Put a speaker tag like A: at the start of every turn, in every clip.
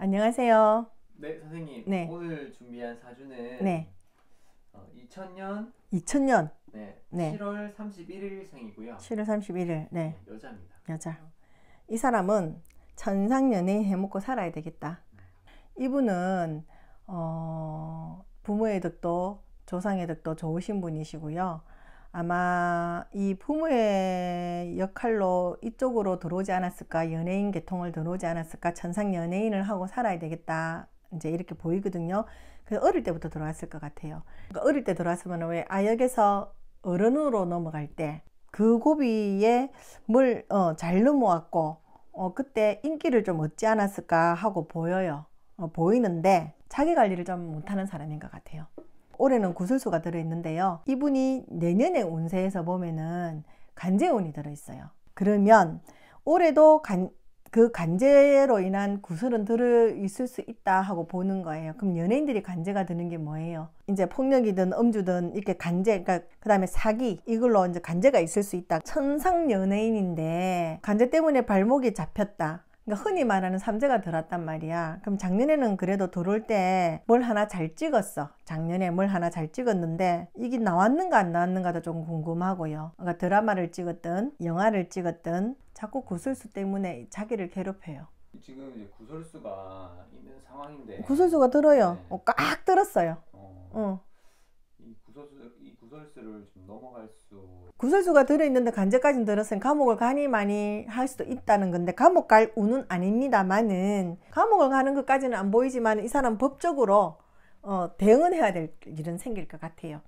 A: 안녕하세요. 네, 선생님. 네. 오늘 준비한 사주는 네. 어, 2000년 2000년 네, 네. 7월 31일생이고요. 7월 31일. 네. 여자입니다. 여자. 이 사람은 전상 연예 해먹고 살아야 되겠다. 이분은 어, 부모의 덕도 조상의 덕도 좋으신 분이시고요. 아마 이 부모의 역할로 이쪽으로 들어오지 않았을까 연예인 계통을 들어오지 않았을까 천상 연예인을 하고 살아야 되겠다 이제 이렇게 보이거든요 그 어릴 때부터 들어왔을 것 같아요 그러니까 어릴 때 들어왔으면 왜 아역에서 어른으로 넘어갈 때 그 고비에 뭘잘 어, 넘어왔고 어, 그때 인기를 좀 얻지 않았을까 하고 보여요 어, 보이는데 자기 관리를 좀 못하는 사람인 것 같아요 올해는 구슬수가 들어있는데요. 이분이 내년에 운세에서 보면은 간재운이 들어있어요. 그러면 올해도 간, 그 간제로 인한 구슬은 들어있을 수 있다 하고 보는 거예요. 그럼 연예인들이 간제가 드는 게 뭐예요? 이제 폭력이든 음주든 이렇게 간제, 그러니까 다음에 사기 이걸로 이제 간제가 있을 수 있다. 천상 연예인인데 간제 때문에 발목이 잡혔다. 그러니까 흔히 말하는 삼재가 들었단 말이야. 그럼 작년에는 그래도 들어올 때뭘 하나 잘 찍었어. 작년에 뭘 하나 잘 찍었는데 이게 나왔는가 안 나왔는가도 조 궁금하고요. 그러니까 드라마를 찍었든 영화를 찍었든 자꾸 구설수 때문에 자기를 괴롭혀요. 지금 이제 구설수가 있는 상황인데 구설수가 들어요. 네. 어, 꽉 들었어요. 어, 어. 이 구설수 이 구설수를 좀 넘어갈 수 구설수가 들어있는데 간제까지는 들었으니 감옥을 가니 많이 할 수도 있다는 건데 감옥 갈 운은 아닙니다만은 감옥을 가는 것까지는 안 보이지만 이 사람 법적으로 어, 대응은 해야 될 일은 생길 것 같아요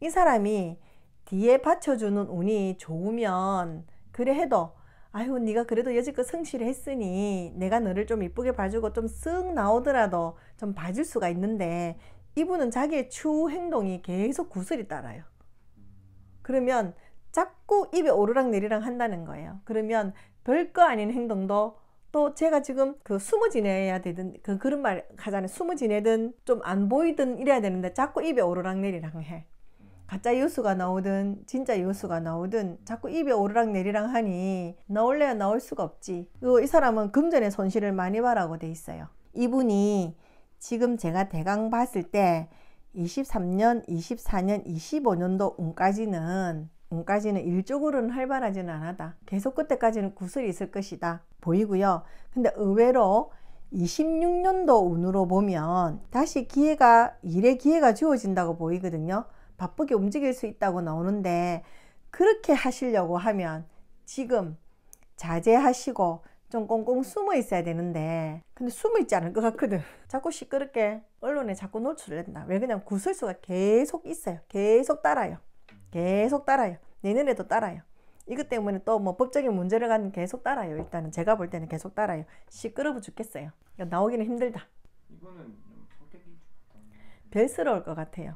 A: 이 사람이 뒤에 받쳐주는 운이 좋으면 그래 해도 아유 네가 그래도 여지껏 성실했으니 내가 너를 좀 이쁘게 봐주고 좀 쓱 나오더라도 좀 봐줄 수가 있는데 이분은 자기의 추후 행동이 계속 구슬이 따라요. 그러면 자꾸 입에 오르락 내리락 한다는 거예요. 그러면 별거 아닌 행동도 또 제가 지금 그 숨어 지내야 되든 그 그런 말 하잖아요. 숨어 지내든 좀 안 보이든 이래야 되는데 자꾸 입에 오르락 내리락 해. 가짜 요수가 나오든 진짜 요수가 나오든 자꾸 입에 오르락 내리락 하니 나올래야 나올 수가 없지. 어, 이 사람은 금전의 손실을 많이 바라고 돼 있어요. 이분이 지금 제가 대강 봤을 때 23년, 24년, 25년도 운까지는 운까지는 일적으로는 활발하지는 않아다 계속 그때까지는 구슬이 있을 것이다. 보이고요. 근데 의외로 26년도 운으로 보면 다시 기회가 일의 기회가 주어진다고 보이거든요. 바쁘게 움직일 수 있다고 나오는데 그렇게 하시려고 하면 지금 자제하시고 좀 꽁꽁 숨어 있어야 되는데 근데 숨어 있지 않을 것 같거든 자꾸 시끄럽게 언론에 자꾸 노출을 했나 왜 그냥 구설수가 계속 있어요 계속 따라요 계속 따라요 내년에도 따라요 이것 때문에 또 뭐 법적인 문제를 갖는 계속 따라요 일단은 제가 볼 때는 계속 따라요 시끄러워 죽겠어요 나오기는 힘들다 이거는 별스러울 것 같아요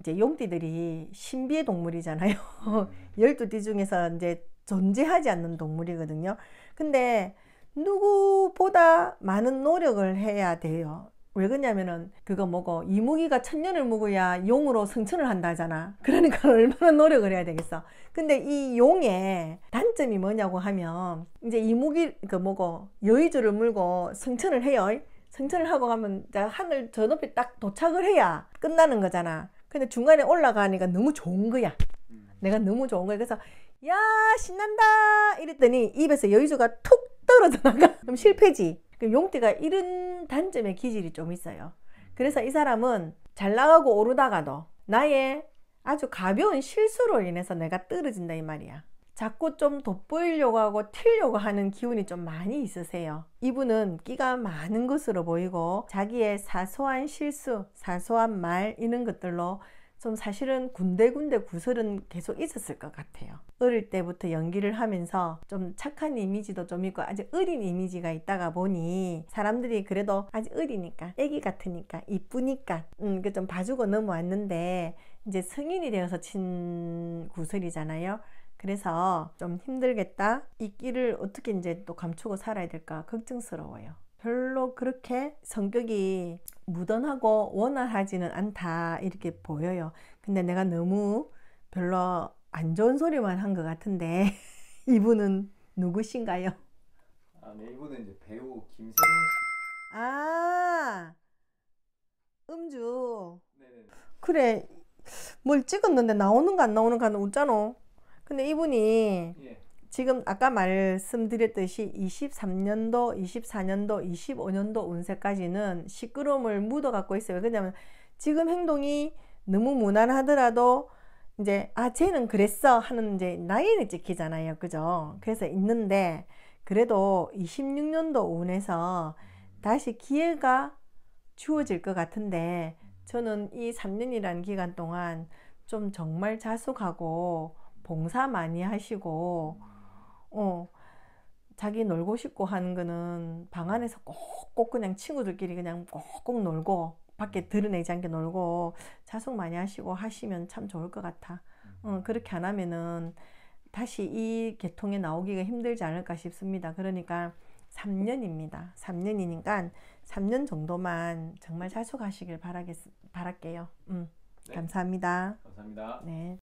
A: 이제 용띠들이 신비의 동물이잖아요 음. 열두 띠 중에서 이제 존재하지 않는 동물이거든요 근데 누구보다 많은 노력을 해야 돼요. 왜 그러냐면은 그거 뭐고 이무기가 천년을 묵어야 용으로 승천을 한다잖아 그러니까 얼마나 노력을 해야 되겠어 근데 이 용의 단점이 뭐냐고 하면 이제 이무기 그 뭐고 여의주를 물고 승천을 해요 승천을 하고 가면 하늘 저 높이 딱 도착을 해야 끝나는 거잖아 근데 중간에 올라가니까 너무 좋은 거야 음. 내가 너무 좋은 거야 그래서 야 신난다 이랬더니 입에서 여의주가 툭 떨어져 나가 그럼 실패지 그럼 용띠가 이런 단점의 기질이 좀 있어요 그래서 이 사람은 잘 나가고 오르다가도 나의 아주 가벼운 실수로 인해서 내가 떨어진다 이 말이야 자꾸 좀 돋보이려고 하고 튀려고 하는 기운이 좀 많이 있으세요. 이분은 끼가 많은 것으로 보이고 자기의 사소한 실수, 사소한 말 이런 것들로 좀 사실은 군데군데 구슬은 계속 있었을 것 같아요. 어릴 때부터 연기를 하면서 좀 착한 이미지도 좀 있고 아직 어린 이미지가 있다가 보니 사람들이 그래도 아직 어리니까 애기 같으니까 이쁘니까 음, 그 좀 봐주고 넘어왔는데 이제 성인이 되어서 친 구슬이잖아요. 그래서 좀 힘들겠다. 이 끼를 어떻게 이제 또 감추고 살아야 될까 걱정스러워요. 별로 그렇게 성격이 무던하고 원활하지는 않다 이렇게 보여요. 근데 내가 너무 별로 안 좋은 소리만 한 것 같은데 이분은 누구신가요? 아, 네, 이분은 이제 배우 김세훈 씨. 아, 음주. 네네. 그래, 뭘 찍었는데 나오는가 안 나오는가는 웃잖아. 근데 이분이 예. 지금 아까 말씀드렸듯이 23년도, 24년도, 25년도 운세까지는 시끄러움을 묻어 갖고 있어요. 왜냐하면 지금 행동이 너무 무난하더라도 이제 아 쟤는 그랬어 하는 이제 라인을 찍히잖아요. 그죠? 그래서 있는데 그래도 26년도 운에서 다시 기회가 주어질 것 같은데 저는 이 3년이라는 기간 동안 좀 정말 자숙하고 봉사 많이 하시고 어, 자기 놀고 싶고 하는 거는 방 안에서 꼭꼭 그냥 친구들끼리 그냥 꼭 꼭 놀고 밖에 음. 드러내지 않게 놀고 자숙 많이 하시고 하시면 참 좋을 것 같아. 어, 음. 그렇게 안 하면은 다시 이 계통에 나오기가 힘들지 않을까 싶습니다. 그러니까 3년입니다. 3년이니까 3년 정도만 정말 자숙하시길 바라겠, 바랄게요. 음, 네. 감사합니다. 감사합니다. 네.